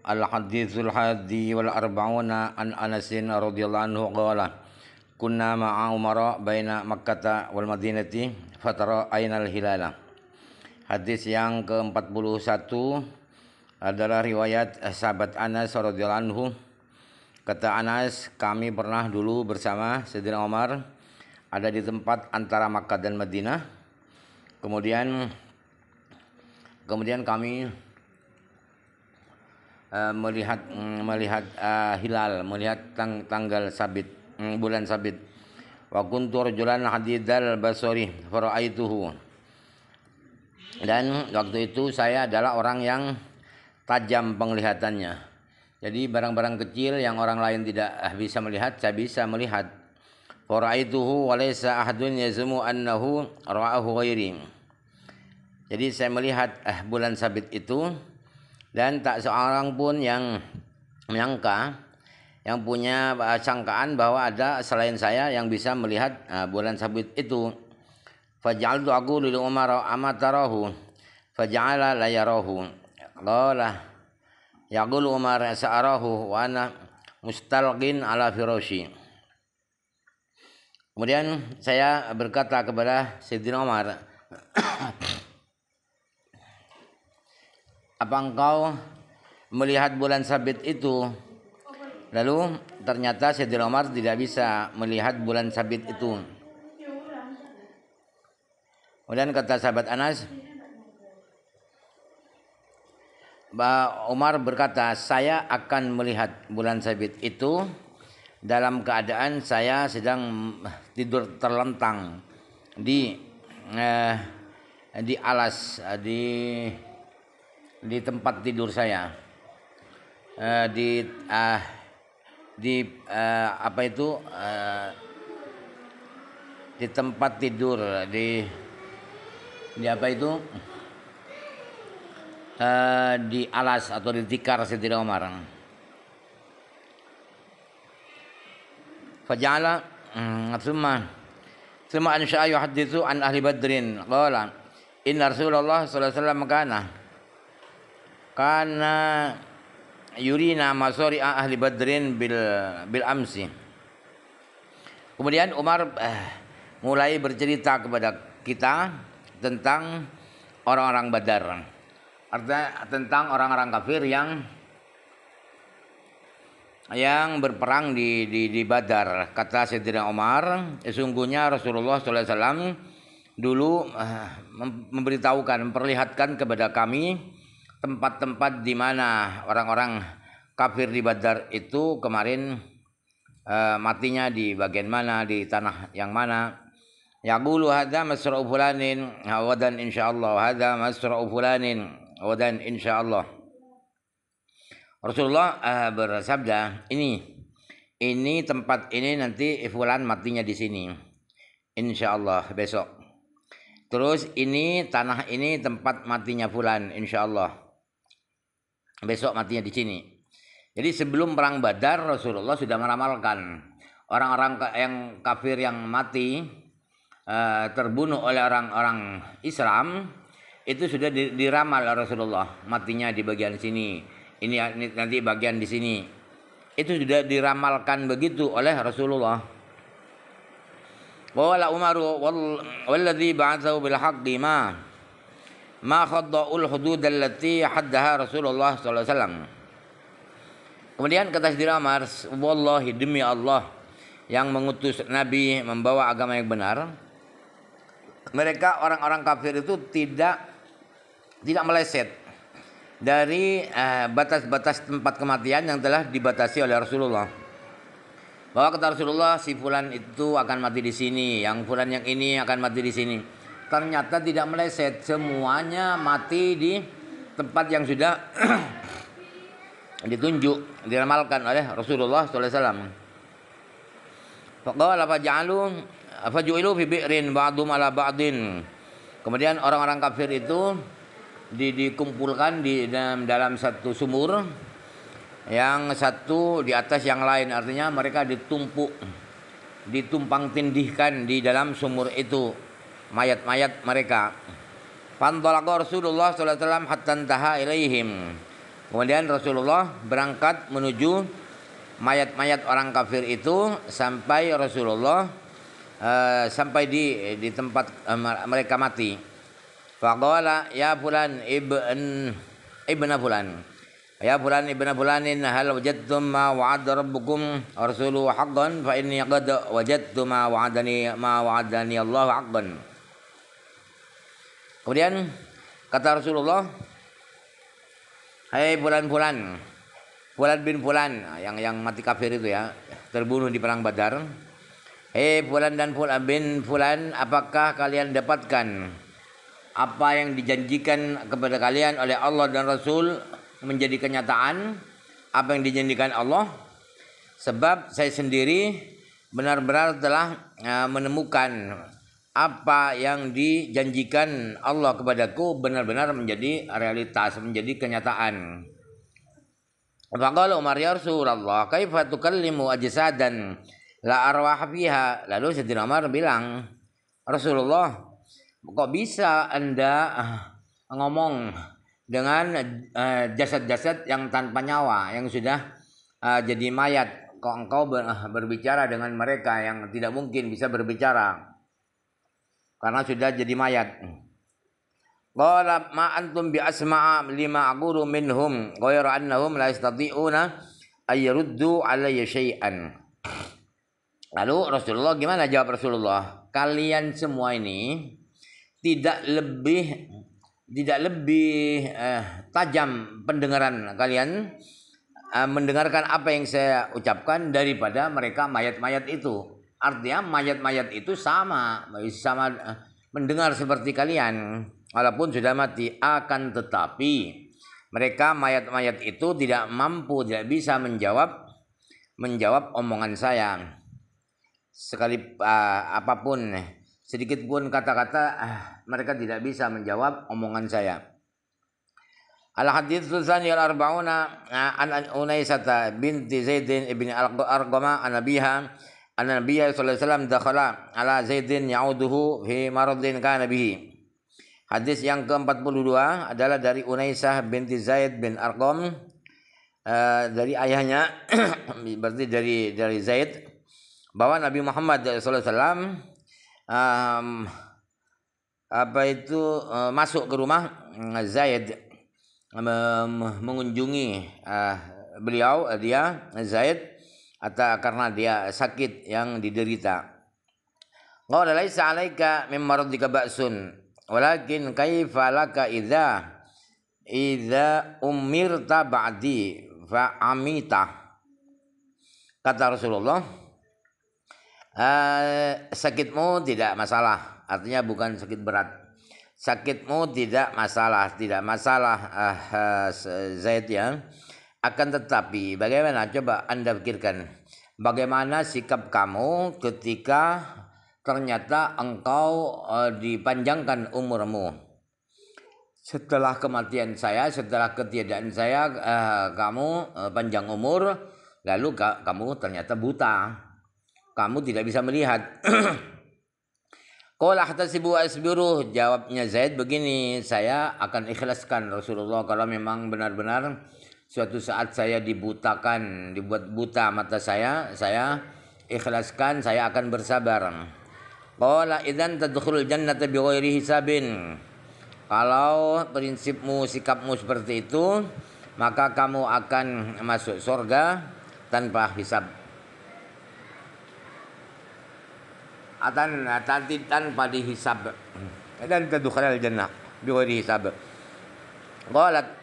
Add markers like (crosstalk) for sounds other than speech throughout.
Al wal Arba'una An عن radhiyallahu anhu. الله kunna maa كنا مع Makkah wal Madinati fatara فترى al hilala Hadis yang ke-41 adalah riwayat sahabat Anas radhiyallahu anhu. Kata Anas, kami pernah dulu bersama Sayyidina Umar ada di tempat antara Makkah dan Madinah. Kemudian kemudian kami uh, melihat um, melihat uh, hilal, melihat tang tanggal sabit, um, bulan sabit. Wa kuntu rajulan hadidal basori faraituhu. Dan waktu itu saya adalah orang yang tajam penglihatannya. Jadi barang-barang kecil yang orang lain tidak eh, bisa melihat, saya bisa melihat. Faraituhu wa laysa ahadun yazmu annahu ra'ahu ghairi. Jadi saya melihat eh, bulan sabit itu dan tak seorang pun yang menyangka yang punya eh, sangkaan bahwa ada selain saya yang bisa melihat uh, bulan sabit itu faj'altu aku lil umara amatarahu faj'ala la yarahu qala yaqul umar sa'arahu wa ana mustalqin ala firasyi kemudian saya berkata kepada Sayyidina Umar apa engkau melihat bulan sabit itu lalu ternyata Sayyidina Umar tidak bisa melihat bulan sabit itu kemudian kata sahabat Anas Omar berkata saya akan melihat bulan sabit itu dalam keadaan saya sedang tidur terlentang di eh, di alas di di tempat tidur saya uh, di uh, di uh, apa itu uh, di tempat tidur di di apa itu uh, di alas atau di tikar tidak Omar fajala mm, thumma thumma ansha'a yuhaddithu an ahli badrin qala inna rasulullah sallallahu alaihi wasallam kana kana yurina masori ahli badrin bil bil amsi kemudian Umar eh, mulai bercerita kepada kita tentang orang-orang Badar artinya tentang orang-orang kafir yang yang berperang di di, di Badar kata Sayyidina Umar sesungguhnya Rasulullah SAW dulu eh, memberitahukan memperlihatkan kepada kami tempat-tempat di mana orang-orang kafir di Badar itu kemarin uh, matinya di bagian mana, di tanah yang mana. ya Yaqulu hadza masra'u fulanin hawadan insyaallah hadza masra'u fulanin hawadan insyaallah. Rasulullah uh, bersabda, ini ini tempat ini nanti fulan matinya di sini. Insyaallah besok. Terus ini tanah ini tempat matinya fulan insyaallah besok matinya di sini. Jadi sebelum perang Badar Rasulullah sudah meramalkan orang-orang yang kafir yang mati eh, terbunuh oleh orang-orang Islam itu sudah diramal Rasulullah matinya di bagian sini. Ini nanti bagian di sini. Itu sudah diramalkan begitu oleh Rasulullah. Wa la Umaru walladzi ba'atsahu bil haqqi ma ma khadda'ul hudud allati haddaha Rasulullah sallallahu alaihi wasallam. Kemudian kata Sidina Umar, wallahi demi Allah yang mengutus nabi membawa agama yang benar, mereka orang-orang kafir itu tidak tidak meleset dari eh, batas-batas eh, batas -batas tempat kematian yang telah dibatasi oleh Rasulullah. Bahwa kata Rasulullah si fulan itu akan mati di sini, yang fulan yang ini akan mati di sini ternyata tidak meleset semuanya mati di tempat yang sudah (clears throat) ditunjuk diramalkan oleh Rasulullah SAW. Apa faj'alu Apa fi bi'rin ba'dum ala ba'din. Kemudian orang-orang kafir itu di, dikumpulkan di dalam, dalam satu sumur yang satu di atas yang lain artinya mereka ditumpuk ditumpang tindihkan di dalam sumur itu mayat-mayat mereka. Fantolaqa Rasulullah SAW hatta ilaihim. Kemudian Rasulullah berangkat menuju mayat-mayat orang kafir itu sampai Rasulullah uh, sampai di di tempat uh, mereka mati. Fakola ya bulan ibn ibn bulan Ya fulan ibna fulanin hal wajatum ma wa'ada rabbukum Rasulullah haqqan fa inni qad wajatum ma wa'adani ma wa'adani Allah haqqan. Kemudian kata Rasulullah, "Hai bulan-bulan, bulan bin bulan nah, yang yang mati kafir itu ya, terbunuh di perang Badar. Hei bulan dan bulan bin bulan, apakah kalian dapatkan apa yang dijanjikan kepada kalian oleh Allah dan Rasul menjadi kenyataan? Apa yang dijanjikan Allah? Sebab saya sendiri benar-benar telah eh, menemukan apa yang dijanjikan Allah kepadaku benar-benar menjadi realitas, menjadi kenyataan. Faqala Umar ya Rasulullah, kaifa tukallimu ajsadan la arwah fiha? Lalu Sayyidina Umar bilang, Rasulullah, kok bisa Anda eh, ngomong dengan eh, jasad-jasad yang tanpa nyawa, yang sudah eh, jadi mayat? Kok engkau berbicara dengan mereka yang tidak mungkin bisa berbicara? karena sudah jadi mayat. Qala ma antum bi asma'a lima aguru minhum ghayra annahum la yastati'una ay alayya syai'an. Lalu Rasulullah gimana jawab Rasulullah? Kalian semua ini tidak lebih tidak lebih eh, tajam pendengaran kalian eh, mendengarkan apa yang saya ucapkan daripada mereka mayat-mayat itu. Artinya mayat-mayat itu sama, sama eh, mendengar seperti kalian, walaupun sudah mati. Akan tetapi mereka mayat-mayat itu tidak mampu, tidak bisa menjawab menjawab omongan saya. Sekali uh, apapun, sedikit pun kata-kata uh, mereka tidak bisa menjawab omongan saya. Al hadits tsani arba'una an Unaisata binti Zaidin ibni al argoma an nabiha Nabi النبي sallallahu Alaihi Wasallam dakhala ala Zaidin ya'uduhu fi maradin kana bihi Hadis yang ke-42 adalah dari Unaisah binti Zaid bin Arqam uh, dari ayahnya (clears throat) berarti dari dari Zaid bahwa Nabi Muhammad Alaihi Wasallam apa itu uh, masuk ke rumah eh, Zaid um, mengunjungi uh, beliau dia Zaid atau karena dia sakit yang diderita. Qala laisa 'alaika mim maradika ba'sun walakin kaifa laka idza idza umirta ba'di fa amita. Kata Rasulullah, e, sakitmu tidak masalah, artinya bukan sakit berat. Sakitmu tidak masalah, tidak masalah uh, ah, ah, Zaid ya akan tetapi bagaimana coba Anda pikirkan bagaimana sikap kamu ketika ternyata engkau uh, dipanjangkan umurmu. Setelah kematian saya, setelah ketiadaan saya, uh, kamu uh, panjang umur, lalu ka kamu ternyata buta. Kamu tidak bisa melihat. (clears throat) Qala ahtasibu asbiru jawabnya Zaid begini, saya akan ikhlaskan Rasulullah kalau memang benar-benar Suatu saat saya dibutakan, dibuat buta mata saya, saya ikhlaskan, saya akan bersabar. Qala idzan tadkhulul jannata bighairi hisabin. Kalau prinsipmu, sikapmu seperti itu, maka kamu akan masuk surga tanpa hisab. Atan tadi tanpa dihisab. Dan tadkhulul jannah bighairi hisab. Qalat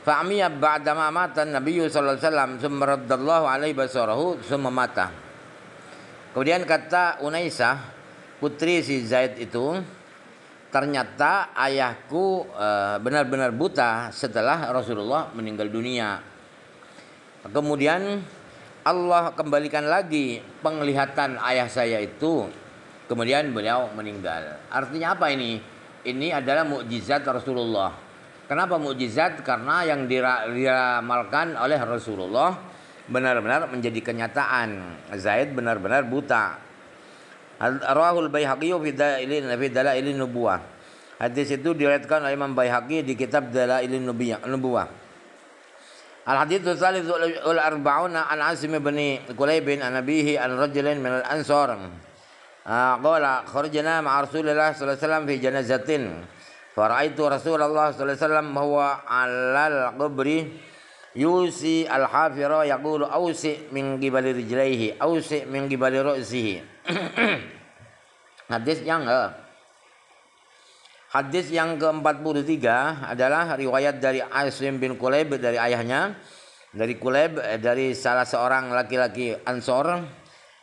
Fa'amiya ba'dama mata Nabi sallallahu alaihi wasallam summa raddallahu alaihi basarahu summa mata. Kemudian kata Unaisah, putri si Zaid itu, ternyata ayahku eh, benar-benar buta setelah Rasulullah meninggal dunia. Kemudian Allah kembalikan lagi penglihatan ayah saya itu. Kemudian beliau meninggal. Artinya apa ini? Ini adalah mukjizat Rasulullah Kenapa mukjizat? Karena yang diramalkan oleh Rasulullah benar-benar menjadi kenyataan. Zaid benar-benar buta. Rawahul Baihaqi fi dalailin fi dalailin nubuwah. Hadis itu diriwayatkan oleh Imam Baihaqi di kitab Dalailin Nubuwah. Al hadis tsalits wal arba'una an Asim bin Qulaib an Nabihi an rajulin min al ansar. Ah, qala kharajna ma'a Rasulillah sallallahu alaihi wasallam fi janazatin. Faraitu Rasulullah sallallahu alaihi wasallam alal qabri yusi al hafira yaqulu ausi min gibali rijlaihi ausi min gibali ra'sihi (clears throat) hadis yang ke hadis yang ke-43 adalah riwayat dari Asim bin kuleb dari ayahnya dari kuleb eh, dari salah seorang laki-laki Ansor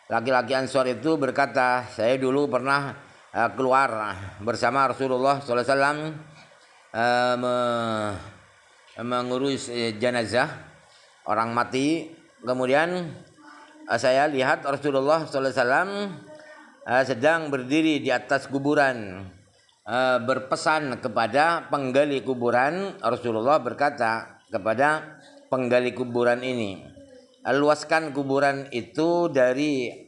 laki-laki Ansor itu berkata saya dulu pernah Eh, keluar ah, bersama Rasulullah SAW eh, mengurus eh, jenazah orang mati. Kemudian saya lihat Rasulullah SAW sedang berdiri di atas kuburan berpesan kepada penggali kuburan. Rasulullah berkata kepada penggali kuburan ini, luaskan kuburan itu dari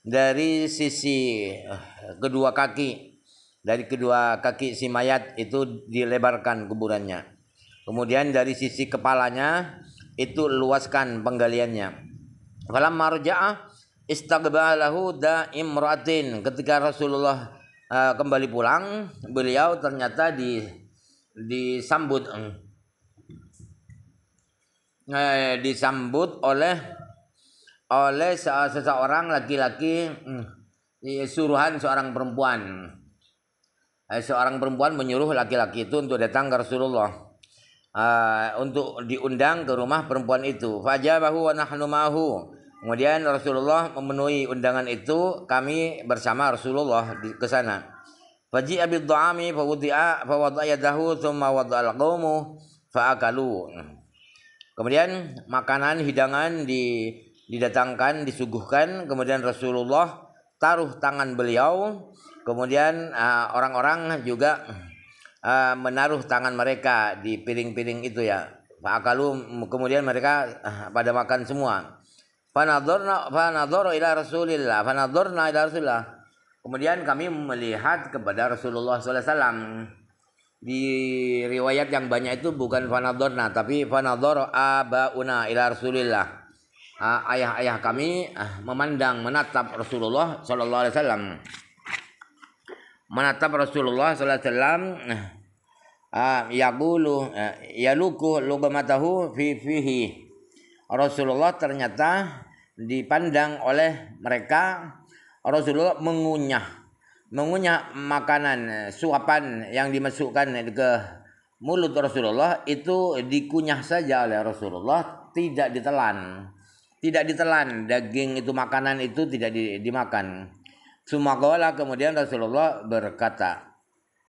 dari sisi eh, kedua kaki dari kedua kaki si mayat itu dilebarkan kuburannya kemudian dari sisi kepalanya itu luaskan penggaliannya dalam marja'ah da daimratin ketika Rasulullah eh, kembali pulang beliau ternyata di disambut eh, disambut oleh oleh seseorang laki-laki hmm, suruhan seorang perempuan. Eh, seorang perempuan menyuruh laki-laki itu untuk datang ke Rasulullah. Eh, untuk diundang ke rumah perempuan itu. Fajabahu wa nahnu mahu. Kemudian Rasulullah memenuhi undangan itu, kami bersama Rasulullah ke sana. Faji abid du'ami fawudi'a wudi'a fa thumma wadal qawmu fa'akalu Kemudian makanan hidangan di didatangkan, disuguhkan, kemudian Rasulullah taruh tangan beliau, kemudian orang ah, orang-orang juga uh, menaruh tangan mereka di piring-piring itu ya. Fa'akalu kemudian mereka uh, pada makan semua. Fanadorna Fanadoro ila Rasulillah, Fanadorna ila Rasulillah. Kemudian kami melihat kepada Rasulullah SAW di riwayat yang banyak itu bukan Fanadorna tapi Fanadoro abauna ila Rasulillah Ah, ayah-ayah kami ah, memandang menatap Rasulullah Shallallahu Alaihi Wasallam menatap Rasulullah saw. Alaihi Wasallam ah, yaqulu yaluku matahu fi fihi Rasulullah ternyata dipandang oleh mereka Rasulullah mengunyah mengunyah makanan suapan yang dimasukkan ke mulut Rasulullah itu dikunyah saja oleh Rasulullah tidak ditelan tidak ditelan daging itu makanan itu tidak di, dimakan Sumagola kemudian Rasulullah berkata